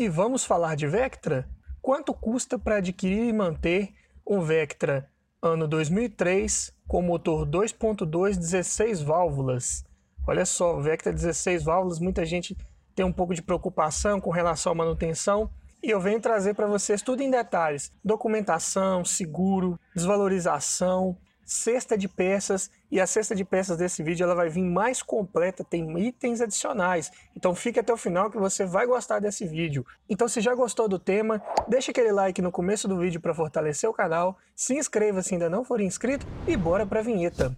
E vamos falar de Vectra? Quanto custa para adquirir e manter um Vectra ano 2003 com motor 2.2 16 válvulas? Olha só, Vectra 16 válvulas, muita gente tem um pouco de preocupação com relação à manutenção e eu venho trazer para vocês tudo em detalhes: documentação, seguro, desvalorização, cesta de peças e a cesta de peças desse vídeo ela vai vir mais completa, tem itens adicionais. Então fique até o final que você vai gostar desse vídeo. Então se já gostou do tema, deixa aquele like no começo do vídeo para fortalecer o canal, se inscreva se ainda não for inscrito e bora para a vinheta.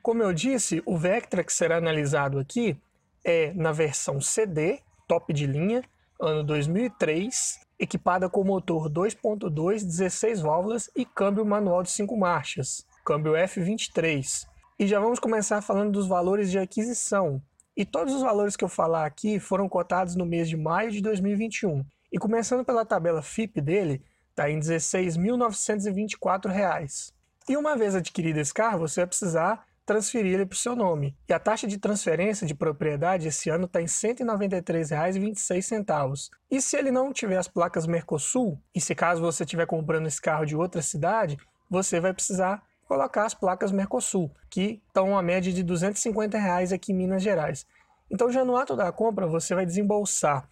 Como eu disse, o Vectra que será analisado aqui é na versão CD, top de linha, ano 2003, equipada com motor 2.2, 16 válvulas e câmbio manual de 5 marchas, câmbio F23. E já vamos começar falando dos valores de aquisição. E todos os valores que eu falar aqui foram cotados no mês de maio de 2021. E começando pela tabela FIP dele, está em R$ 16.924. E uma vez adquirido esse carro, você vai precisar transferir ele para o seu nome. E a taxa de transferência de propriedade esse ano está em R$ 193,26. E se ele não tiver as placas Mercosul, e se caso você estiver comprando esse carro de outra cidade, você vai precisar colocar as placas Mercosul, que estão a média de R$ 250 reais aqui em Minas Gerais. Então já no ato da compra você vai desembolsar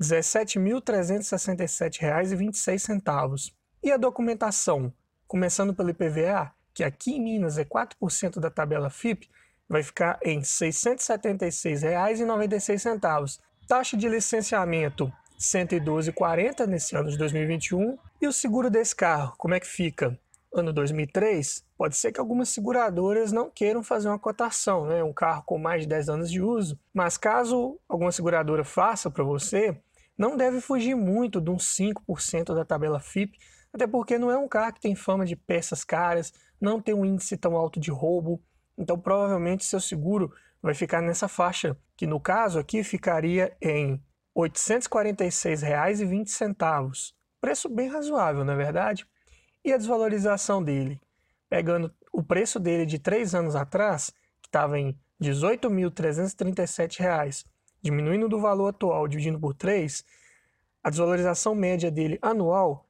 R$ 17.367,26. E a documentação? Começando pelo IPVA, que aqui em Minas é 4% da tabela FIP, vai ficar em R$ 676,96. Taxa de licenciamento R$ 112,40 nesse ano de 2021. E o seguro desse carro, como é que fica? Ano 2003, pode ser que algumas seguradoras não queiram fazer uma cotação, né? um carro com mais de 10 anos de uso, mas caso alguma seguradora faça para você, não deve fugir muito de uns 5% da tabela FIP, até porque não é um carro que tem fama de peças caras, não tem um índice tão alto de roubo, então provavelmente seu seguro vai ficar nessa faixa, que no caso aqui ficaria em R$ 846,20. Preço bem razoável, não é verdade? E a desvalorização dele? Pegando o preço dele de três anos atrás, que estava em R$ 18.337, diminuindo do valor atual dividindo por 3, a desvalorização média dele anual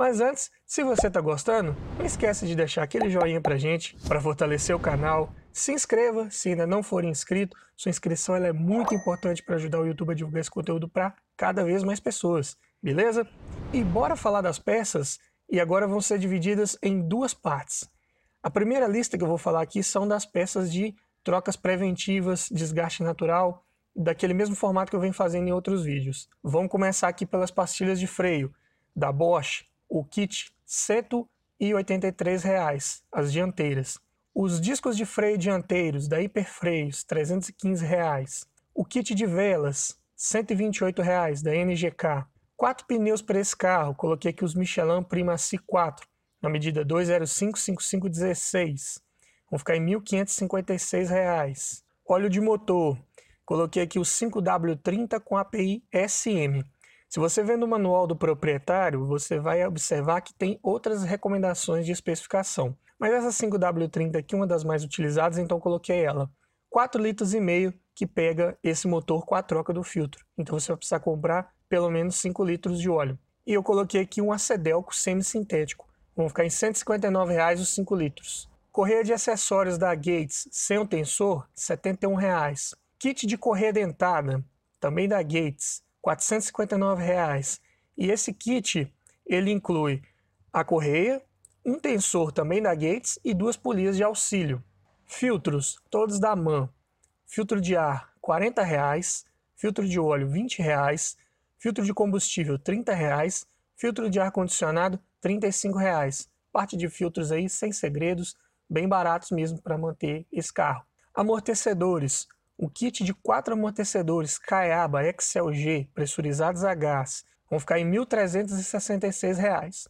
Mas antes, se você está gostando, não esquece de deixar aquele joinha pra gente, para fortalecer o canal. Se inscreva se ainda não for inscrito, sua inscrição é muito importante para ajudar o YouTube a divulgar esse conteúdo para cada vez mais pessoas, beleza? E bora falar das peças e agora vão ser divididas em duas partes. A primeira lista que eu vou falar aqui são das peças de trocas preventivas, desgaste natural, daquele mesmo formato que eu venho fazendo em outros vídeos. Vamos começar aqui pelas pastilhas de freio da Bosch, o kit Seto e R$ reais as dianteiras. Os discos de freio dianteiros da Hiperfreios, R$ 315. Reais. O kit de velas, R$ reais da NGK. Quatro pneus para esse carro, coloquei aqui os Michelin Prima C4, na medida 2055516. Vão ficar em R$ 1.556. Óleo de motor, coloquei aqui o 5W30 com API SM. Se você vê no manual do proprietário, você vai observar que tem outras recomendações de especificação. Mas essa 5W30 aqui é uma das mais utilizadas, então coloquei ela. 4 litros e meio que pega esse motor com a troca do filtro. Então você vai precisar comprar pelo menos 5 litros de óleo. E eu coloquei aqui um acedelco semissintético. Vão ficar em R$ 159,00 os 5 litros. Correia de acessórios da Gates sem o tensor, R$ 71,00. Kit de correia dentada, também da Gates, 459 reais. E esse kit ele inclui a correia, um tensor também da Gates e duas polias de auxílio. Filtros, todos da MAN. Filtro de ar, 40 reais. Filtro de óleo, 20 reais. Filtro de combustível, 30 reais. Filtro de ar condicionado, 35 reais. Parte de filtros aí sem segredos, bem baratos mesmo para manter esse carro. Amortecedores, o kit de quatro amortecedores Caiaba Excel G pressurizados a gás vão ficar em R$ 1.366.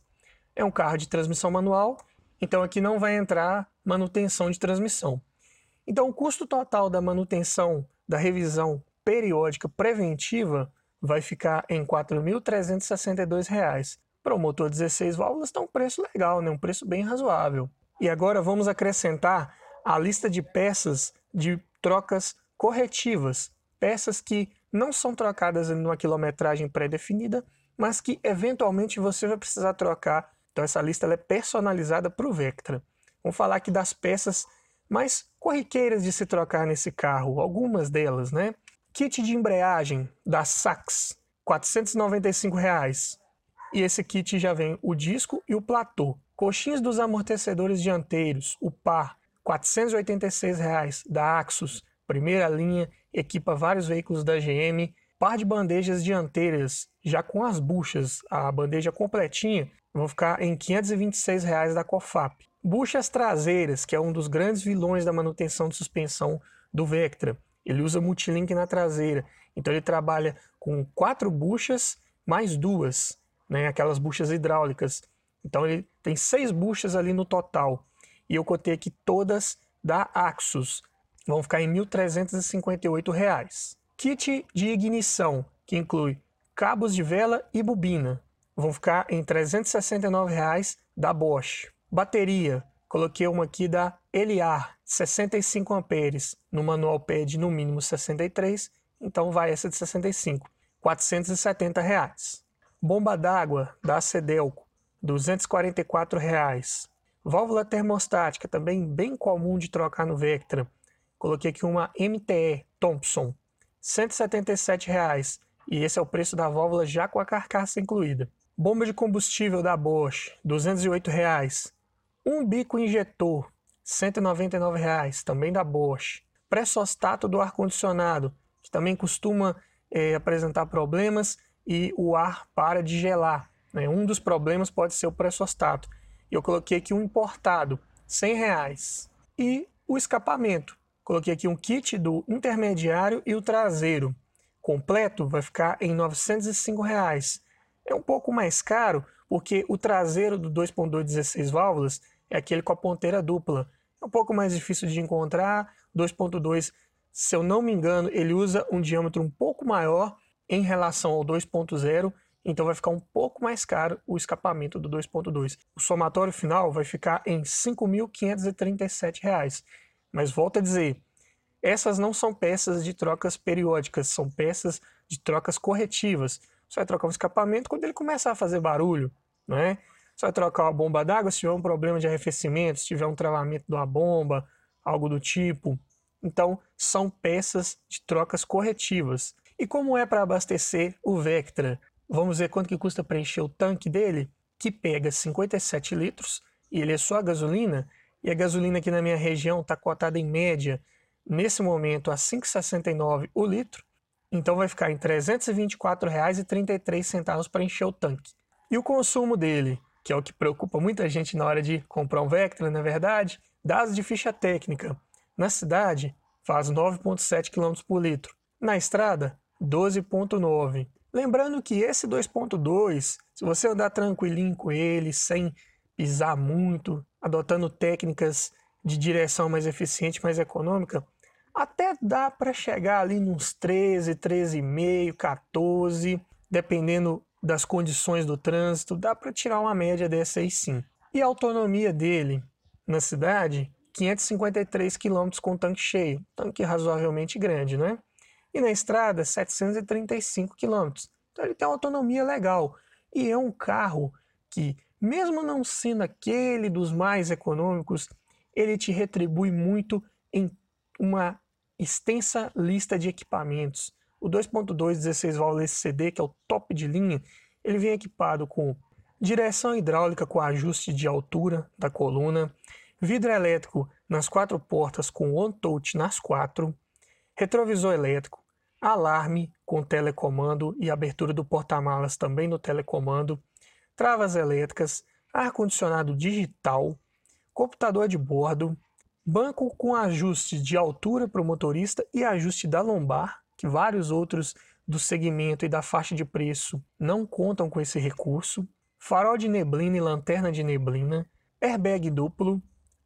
É um carro de transmissão manual, então aqui não vai entrar manutenção de transmissão. Então o custo total da manutenção da revisão periódica preventiva vai ficar em R$ 4.362. Para o motor 16 válvulas está um preço legal, né? um preço bem razoável. E agora vamos acrescentar a lista de peças de trocas corretivas, peças que não são trocadas numa quilometragem pré-definida, mas que eventualmente você vai precisar trocar. Então essa lista é personalizada para o Vectra. Vamos falar aqui das peças mais corriqueiras de se trocar nesse carro, algumas delas, né? Kit de embreagem da Sax, R$ 495. Reais. E esse kit já vem o disco e o platô. Coxins dos amortecedores dianteiros, o par, R$ 486 reais, da Axus primeira linha, equipa vários veículos da GM, par de bandejas dianteiras já com as buchas, a bandeja completinha, vão ficar em R$ 526 reais da Cofap. Buchas traseiras, que é um dos grandes vilões da manutenção de suspensão do Vectra. Ele usa multilink na traseira, então ele trabalha com quatro buchas mais duas, né, aquelas buchas hidráulicas. Então ele tem seis buchas ali no total. E eu cotei aqui todas da Axus vão ficar em R$ 1.358. Kit de ignição, que inclui cabos de vela e bobina, vão ficar em R$ 369 da Bosch. Bateria, coloquei uma aqui da Eliar, 65 amperes, no manual pede no mínimo 63, então vai essa de 65, R$ 470. Reais. Bomba d'água da Cedelco, R$ 244. Reais. Válvula termostática, também bem comum de trocar no Vectra, Coloquei aqui uma MTE Thompson, R$ reais e esse é o preço da válvula já com a carcaça incluída. Bomba de combustível da Bosch, R$ 208,00. Um bico injetor, R$ 199,00, também da Bosch. Pressostato do ar-condicionado, que também costuma é, apresentar problemas e o ar para de gelar. Né? Um dos problemas pode ser o pressostato. E eu coloquei aqui um importado, R$ 100,00. E o escapamento, Coloquei aqui um kit do intermediário e o traseiro. Completo vai ficar em R$ 905. Reais. É um pouco mais caro porque o traseiro do 2.2 16 válvulas é aquele com a ponteira dupla. É um pouco mais difícil de encontrar. 2.2, se eu não me engano, ele usa um diâmetro um pouco maior em relação ao 2.0, então vai ficar um pouco mais caro o escapamento do 2.2. O somatório final vai ficar em R$ 5.537. Mas volto a dizer, essas não são peças de trocas periódicas, são peças de trocas corretivas. Você vai trocar um escapamento quando ele começar a fazer barulho, é? Você vai trocar uma bomba d'água se tiver um problema de arrefecimento, se tiver um travamento de uma bomba, algo do tipo. Então, são peças de trocas corretivas. E como é para abastecer o Vectra? Vamos ver quanto que custa preencher o tanque dele, que pega 57 litros, e ele é só a gasolina, e a gasolina aqui na minha região está cotada em média, nesse momento, a 5,69 o litro. Então vai ficar em R$ 324,33 para encher o tanque. E o consumo dele, que é o que preocupa muita gente na hora de comprar um Vectra, na é verdade, dados de ficha técnica. Na cidade, faz 9,7 km por litro. Na estrada, 12,9. Lembrando que esse 2,2, se você andar tranquilinho com ele, sem pisar muito, adotando técnicas de direção mais eficiente, mais econômica, até dá para chegar ali nos 13, 13,5, 14, dependendo das condições do trânsito, dá para tirar uma média dessa aí sim. E a autonomia dele na cidade, 553 km com tanque cheio, tanque razoavelmente grande, né? E na estrada, 735 km. Então ele tem uma autonomia legal e é um carro que mesmo não sendo aquele dos mais econômicos, ele te retribui muito em uma extensa lista de equipamentos. O 2.2 16 v CD, que é o top de linha, ele vem equipado com direção hidráulica com ajuste de altura da coluna, vidro elétrico nas quatro portas com on-touch nas quatro, retrovisor elétrico, alarme com telecomando e abertura do porta-malas também no telecomando, travas elétricas, ar-condicionado digital, computador de bordo, banco com ajuste de altura para o motorista e ajuste da lombar, que vários outros do segmento e da faixa de preço não contam com esse recurso, farol de neblina e lanterna de neblina, airbag duplo,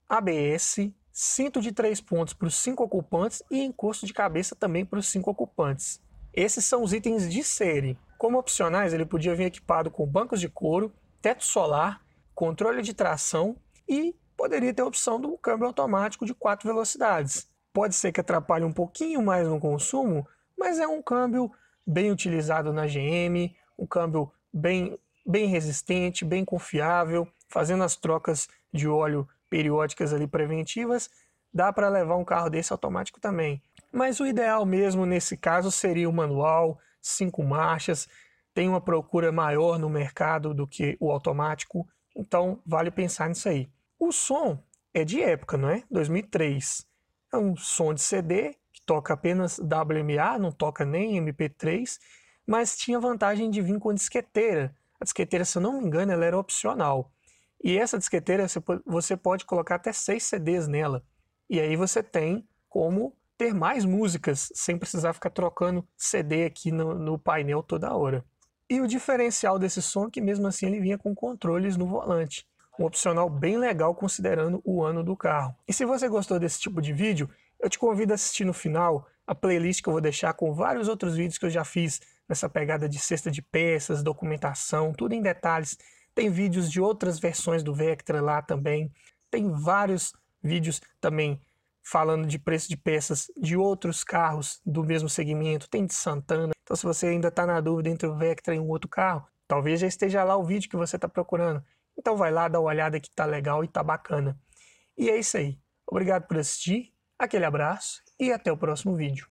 ABS, cinto de três pontos para os cinco ocupantes e encosto de cabeça também para os cinco ocupantes. Esses são os itens de série. Como opcionais, ele podia vir equipado com bancos de couro, teto solar, controle de tração e poderia ter a opção do câmbio automático de quatro velocidades. Pode ser que atrapalhe um pouquinho mais no consumo, mas é um câmbio bem utilizado na GM, um câmbio bem, bem resistente, bem confiável, fazendo as trocas de óleo periódicas ali preventivas, dá para levar um carro desse automático também. Mas o ideal mesmo nesse caso seria o manual, cinco marchas, tem uma procura maior no mercado do que o automático, então vale pensar nisso aí. O som é de época, não é? 2003. É um som de CD que toca apenas WMA, não toca nem MP3, mas tinha vantagem de vir com disqueteira. A disqueteira, se eu não me engano, ela era opcional. E essa disqueteira você pode colocar até seis CDs nela. E aí você tem como ter mais músicas sem precisar ficar trocando CD aqui no, no painel toda hora. E o diferencial desse som é que mesmo assim ele vinha com controles no volante. Um opcional bem legal considerando o ano do carro. E se você gostou desse tipo de vídeo, eu te convido a assistir no final a playlist que eu vou deixar com vários outros vídeos que eu já fiz nessa pegada de cesta de peças, documentação, tudo em detalhes. Tem vídeos de outras versões do Vectra lá também. Tem vários vídeos também falando de preço de peças de outros carros do mesmo segmento, tem de Santana. Então, se você ainda está na dúvida entre o Vectra e um outro carro, talvez já esteja lá o vídeo que você está procurando. Então, vai lá, dá uma olhada que está legal e está bacana. E é isso aí. Obrigado por assistir, aquele abraço e até o próximo vídeo.